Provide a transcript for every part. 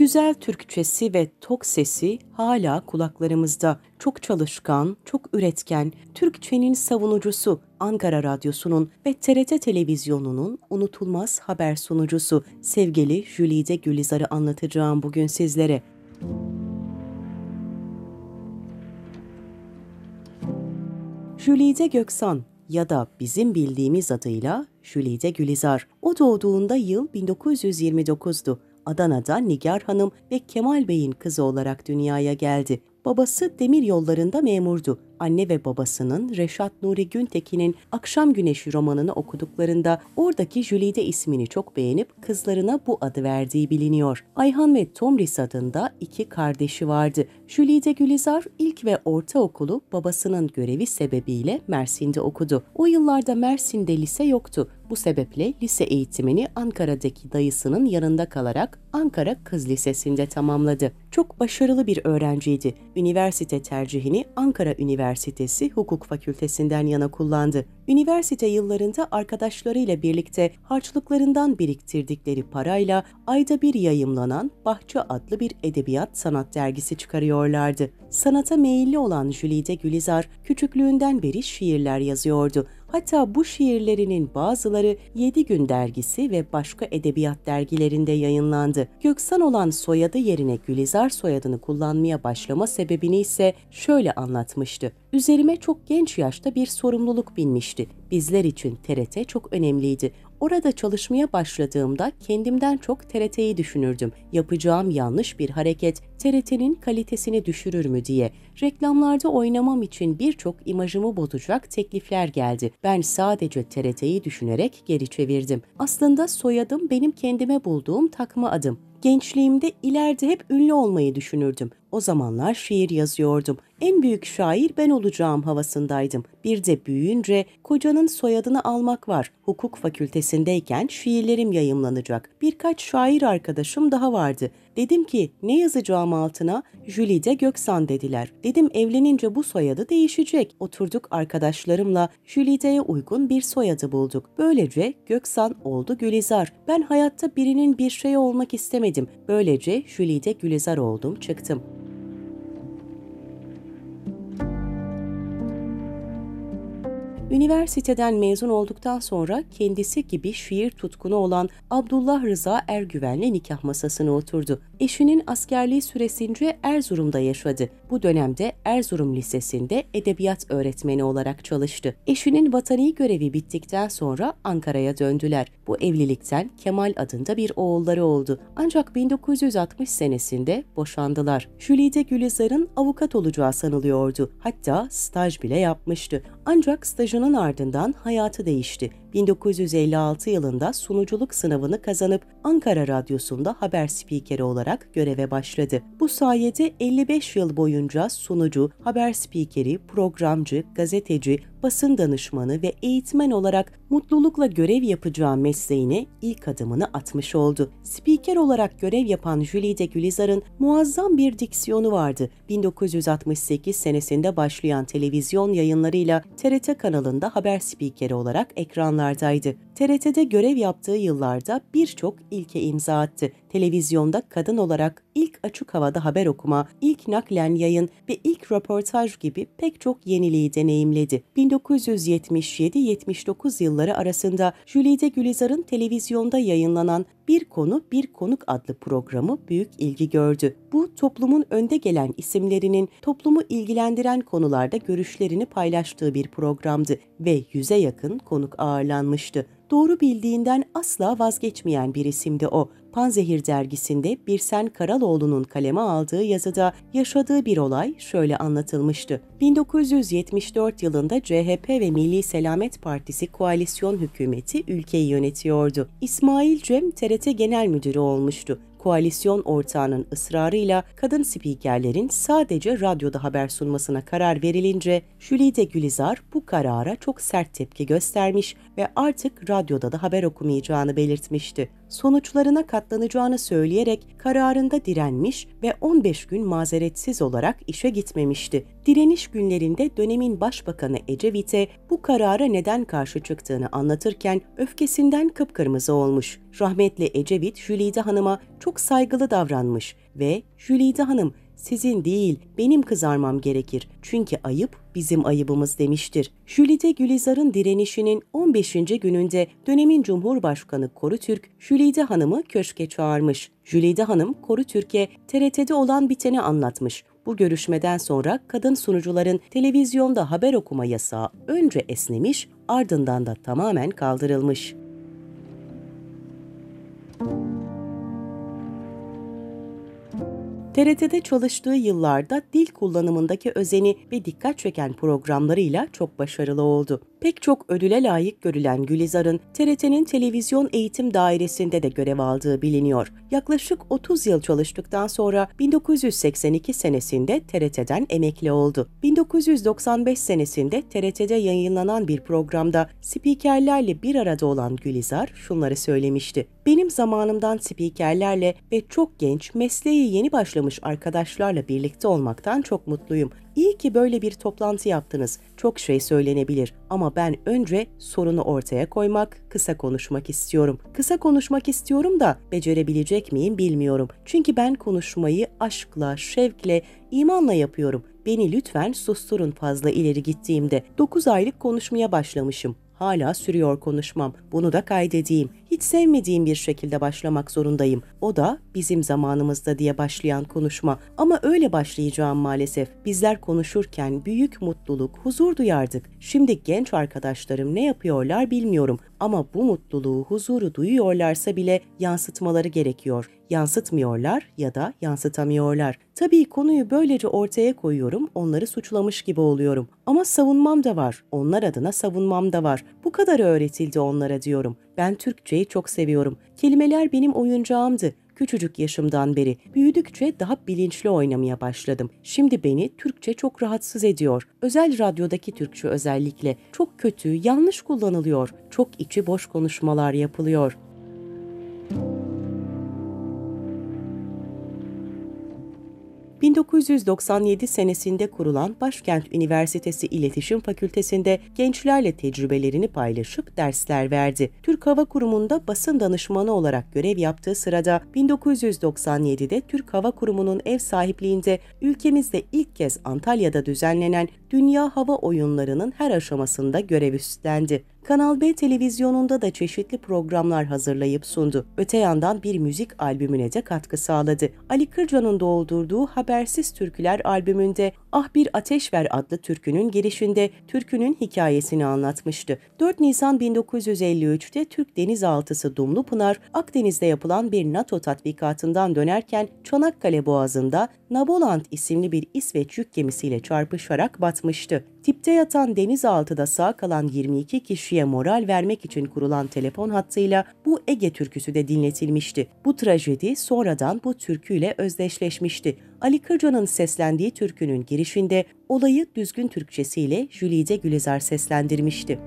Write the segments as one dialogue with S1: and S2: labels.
S1: Güzel Türkçesi ve tok sesi hala kulaklarımızda. Çok çalışkan, çok üretken, Türkçenin savunucusu Ankara Radyosu'nun ve TRT Televizyonu'nun unutulmaz haber sunucusu sevgili Jülide Gülizar'ı anlatacağım bugün sizlere. Jülide Göksan ya da bizim bildiğimiz adıyla Jülide Gülizar. O doğduğunda yıl 1929'du. Adana'da Nigar Hanım ve Kemal Bey'in kızı olarak dünyaya geldi. Babası demir yollarında memurdu. Anne ve babasının Reşat Nuri Güntekin'in Akşam Güneşi romanını okuduklarında oradaki Jülide ismini çok beğenip kızlarına bu adı verdiği biliniyor. Ayhan ve Tomris adında iki kardeşi vardı. Jülide Gülizar ilk ve ortaokulu babasının görevi sebebiyle Mersin'de okudu. O yıllarda Mersin'de lise yoktu. Bu sebeple lise eğitimini Ankara'daki dayısının yanında kalarak Ankara Kız Lisesi'nde tamamladı. Çok başarılı bir öğrenciydi. Üniversite tercihini Ankara Üniversitesi Hukuk Fakültesinden yana kullandı üniversite yıllarında arkadaşlarıyla birlikte harçlıklarından biriktirdikleri parayla ayda bir yayımlanan Bahçe adlı bir edebiyat sanat dergisi çıkarıyorlardı. Sanata meyilli olan Jülide Gülizar küçüklüğünden beri şiirler yazıyordu. Hatta bu şiirlerinin bazıları 7 Gün dergisi ve başka edebiyat dergilerinde yayınlandı. Göksan olan soyadı yerine Gülizar soyadını kullanmaya başlama sebebini ise şöyle anlatmıştı. Üzerime çok genç yaşta bir sorumluluk binmişti geçti. Bizler için TRT çok önemliydi. Orada çalışmaya başladığımda kendimden çok TRT'yi düşünürdüm. Yapacağım yanlış bir hareket TRT'nin kalitesini düşürür mü diye. Reklamlarda oynamam için birçok imajımı bozacak teklifler geldi. Ben sadece TRT'yi düşünerek geri çevirdim. Aslında soyadım benim kendime bulduğum takma adım. Gençliğimde ileride hep ünlü olmayı düşünürdüm. O zamanlar şiir yazıyordum. En büyük şair ben olacağım havasındaydım. Bir de büyüyünce kocanın soyadını almak var. Hukuk fakültesindeyken şiirlerim yayımlanacak. Birkaç şair arkadaşım daha vardı. Dedim ki ne yazacağım altına? Jülide Göksan dediler. Dedim evlenince bu soyadı değişecek. Oturduk arkadaşlarımla Jülide'ye uygun bir soyadı bulduk. Böylece Göksan oldu Gülizar. Ben hayatta birinin bir şey olmak istemedim. Böylece Jülide Gülizar oldum çıktım. Üniversiteden mezun olduktan sonra kendisi gibi şiir tutkunu olan Abdullah Rıza Ergüven'le nikah masasına oturdu eşinin askerliği süresince Erzurum'da yaşadı. Bu dönemde Erzurum Lisesi'nde edebiyat öğretmeni olarak çalıştı. Eşinin vatani görevi bittikten sonra Ankara'ya döndüler. Bu evlilikten Kemal adında bir oğulları oldu. Ancak 1960 senesinde boşandılar. Jülide Gülizar'ın avukat olacağı sanılıyordu. Hatta staj bile yapmıştı. Ancak stajının ardından hayatı değişti. 1956 yılında sunuculuk sınavını kazanıp Ankara Radyosu'nda haber spikeri olarak göreve başladı. Bu sayede 55 yıl boyunca sunucu, haber spikeri, programcı, gazeteci, basın danışmanı ve eğitmen olarak mutlulukla görev yapacağı mesleğine ilk adımını atmış oldu. Spiker olarak görev yapan Jülide Gülizar'ın muazzam bir diksiyonu vardı. 1968 senesinde başlayan televizyon yayınlarıyla TRT kanalında haber spikeri olarak ekranlardaydı. TRT'de görev yaptığı yıllarda birçok ilke imza attı. Televizyonda kadın olarak ilk açık havada haber okuma, ilk naklen yayın ve ilk röportaj gibi pek çok yeniliği deneyimledi. 1977-79 yılları arasında Jülide Gülizar'ın televizyonda yayınlanan Bir Konu Bir Konuk adlı programı büyük ilgi gördü. Bu toplumun önde gelen isimlerinin toplumu ilgilendiren konularda görüşlerini paylaştığı bir programdı ve yüze yakın konuk ağırlanmıştı. Doğru bildiğinden asla vazgeçmeyen bir isimdi o. Panzehir dergisinde Birsen Karaloğlu'nun kaleme aldığı yazıda yaşadığı bir olay şöyle anlatılmıştı. 1974 yılında CHP ve Milli Selamet Partisi koalisyon hükümeti ülkeyi yönetiyordu. İsmail Cem TRT Genel Müdürü olmuştu koalisyon ortağının ısrarıyla kadın spikerlerin sadece radyoda haber sunmasına karar verilince Jülide Gülizar bu karara çok sert tepki göstermiş ve artık radyoda da haber okumayacağını belirtmişti sonuçlarına katlanacağını söyleyerek kararında direnmiş ve 15 gün mazeretsiz olarak işe gitmemişti. Direniş günlerinde dönemin başbakanı Ecevit'e bu karara neden karşı çıktığını anlatırken öfkesinden kıpkırmızı olmuş. Rahmetli Ecevit Jülide Hanım'a çok saygılı davranmış ve Jülide Hanım sizin değil, benim kızarmam gerekir. Çünkü ayıp bizim ayıbımız demiştir. Jülide Gülizar'ın direnişinin 15. gününde dönemin Cumhurbaşkanı Koru Türk, Jülide Hanım'ı köşke çağırmış. Jülide Hanım, Koru Türk'e TRT'de olan biteni anlatmış. Bu görüşmeden sonra kadın sunucuların televizyonda haber okuma yasağı önce esnemiş, ardından da tamamen kaldırılmış. TRT'de çalıştığı yıllarda dil kullanımındaki özeni ve dikkat çeken programlarıyla çok başarılı oldu pek çok ödüle layık görülen Gülizar'ın TRT'nin televizyon eğitim dairesinde de görev aldığı biliniyor. Yaklaşık 30 yıl çalıştıktan sonra 1982 senesinde TRT'den emekli oldu. 1995 senesinde TRT'de yayınlanan bir programda spikerlerle bir arada olan Gülizar şunları söylemişti. Benim zamanımdan spikerlerle ve çok genç mesleği yeni başlamış arkadaşlarla birlikte olmaktan çok mutluyum. İyi ki böyle bir toplantı yaptınız. Çok şey söylenebilir ama ben önce sorunu ortaya koymak, kısa konuşmak istiyorum. Kısa konuşmak istiyorum da becerebilecek miyim bilmiyorum. Çünkü ben konuşmayı aşkla, şevkle, imanla yapıyorum. Beni lütfen susturun fazla ileri gittiğimde. 9 aylık konuşmaya başlamışım. Hala sürüyor konuşmam. Bunu da kaydedeyim hiç sevmediğim bir şekilde başlamak zorundayım. O da bizim zamanımızda diye başlayan konuşma. Ama öyle başlayacağım maalesef. Bizler konuşurken büyük mutluluk, huzur duyardık. Şimdi genç arkadaşlarım ne yapıyorlar bilmiyorum ama bu mutluluğu, huzuru duyuyorlarsa bile yansıtmaları gerekiyor. Yansıtmıyorlar ya da yansıtamıyorlar. Tabii konuyu böylece ortaya koyuyorum, onları suçlamış gibi oluyorum. Ama savunmam da var, onlar adına savunmam da var. Bu kadar öğretildi onlara diyorum. Ben Türkçeyi çok seviyorum. Kelimeler benim oyuncağımdı. Küçücük yaşımdan beri büyüdükçe daha bilinçli oynamaya başladım. Şimdi beni Türkçe çok rahatsız ediyor. Özel radyodaki Türkçe özellikle çok kötü, yanlış kullanılıyor. Çok içi boş konuşmalar yapılıyor. 1997 senesinde kurulan Başkent Üniversitesi İletişim Fakültesi'nde gençlerle tecrübelerini paylaşıp dersler verdi. Türk Hava Kurumu'nda basın danışmanı olarak görev yaptığı sırada 1997'de Türk Hava Kurumu'nun ev sahipliğinde ülkemizde ilk kez Antalya'da düzenlenen Dünya Hava Oyunları'nın her aşamasında görev üstlendi. Kanal B televizyonunda da çeşitli programlar hazırlayıp sundu. Öte yandan bir müzik albümüne de katkı sağladı. Ali Kırca'nın doldurduğu Habersiz Türküler albümünde Ah Bir Ateş Ver adlı türkünün girişinde türkünün hikayesini anlatmıştı. 4 Nisan 1953'te Türk denizaltısı Dumlu Pınar, Akdeniz'de yapılan bir NATO tatbikatından dönerken Çanakkale Boğazı'nda Naboland isimli bir İsveç yük gemisiyle çarpışarak batmıştı. Tipte yatan denizaltıda sağ kalan 22 kişiye moral vermek için kurulan telefon hattıyla bu Ege türküsü de dinletilmişti. Bu trajedi sonradan bu türküyle özdeşleşmişti. Ali Kırca'nın seslendiği türkünün giriş girişinde olayı düzgün Türkçesiyle Jülide Gülizar seslendirmişti.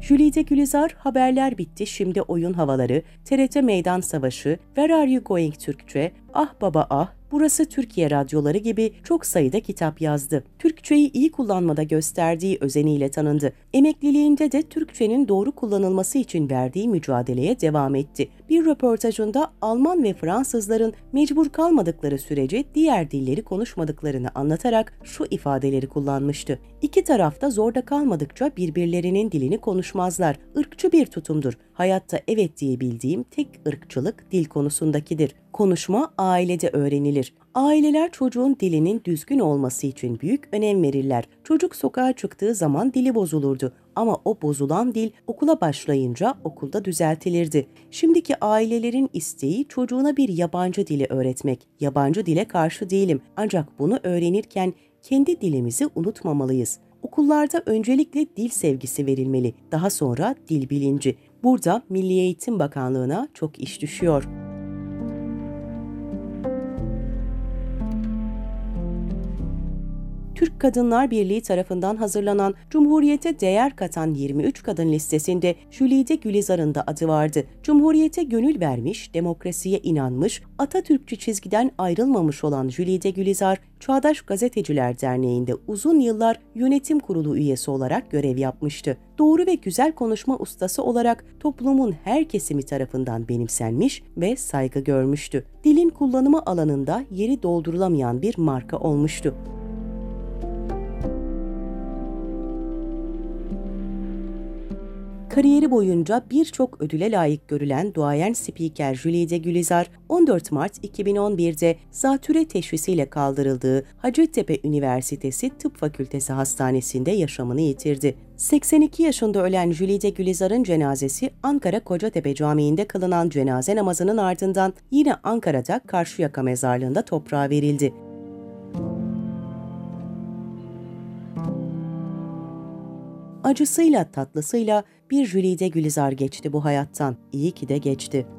S1: Jülide Gülizar, haberler bitti şimdi oyun havaları, TRT Meydan Savaşı, Where Are You Going Türkçe, Ah Baba Ah, Burası Türkiye radyoları gibi çok sayıda kitap yazdı. Türkçeyi iyi kullanmada gösterdiği özeniyle tanındı. Emekliliğinde de Türkçenin doğru kullanılması için verdiği mücadeleye devam etti. Bir röportajında Alman ve Fransızların mecbur kalmadıkları sürece diğer dilleri konuşmadıklarını anlatarak şu ifadeleri kullanmıştı. İki tarafta zorda kalmadıkça birbirlerinin dilini konuşmazlar. Irkçı bir tutumdur hayatta evet diyebildiğim tek ırkçılık dil konusundakidir. Konuşma ailede öğrenilir. Aileler çocuğun dilinin düzgün olması için büyük önem verirler. Çocuk sokağa çıktığı zaman dili bozulurdu ama o bozulan dil okula başlayınca okulda düzeltilirdi. Şimdiki ailelerin isteği çocuğuna bir yabancı dili öğretmek. Yabancı dile karşı değilim ancak bunu öğrenirken kendi dilimizi unutmamalıyız. Okullarda öncelikle dil sevgisi verilmeli, daha sonra dil bilinci. Burada Milli Eğitim Bakanlığı'na çok iş düşüyor. Türk Kadınlar Birliği tarafından hazırlanan Cumhuriyete değer katan 23 kadın listesinde Jülide Gülizar'ın da adı vardı. Cumhuriyete gönül vermiş, demokrasiye inanmış, Atatürkçü çizgiden ayrılmamış olan Jülide Gülizar, Çağdaş Gazeteciler Derneği'nde uzun yıllar yönetim kurulu üyesi olarak görev yapmıştı. Doğru ve güzel konuşma ustası olarak toplumun her kesimi tarafından benimsenmiş ve saygı görmüştü. Dilin kullanımı alanında yeri doldurulamayan bir marka olmuştu. Kariyeri boyunca birçok ödüle layık görülen duayen spiker Julide Gülizar, 14 Mart 2011'de zatüre teşhisiyle kaldırıldığı Hacettepe Üniversitesi Tıp Fakültesi Hastanesi'nde yaşamını yitirdi. 82 yaşında ölen Jülide Gülizar'ın cenazesi Ankara Kocatepe Camii'nde kılınan cenaze namazının ardından yine Ankara'da Karşıyaka mezarlığında toprağa verildi. Acısıyla tatlısıyla bir Jülide Gülizar geçti bu hayattan. İyi ki de geçti.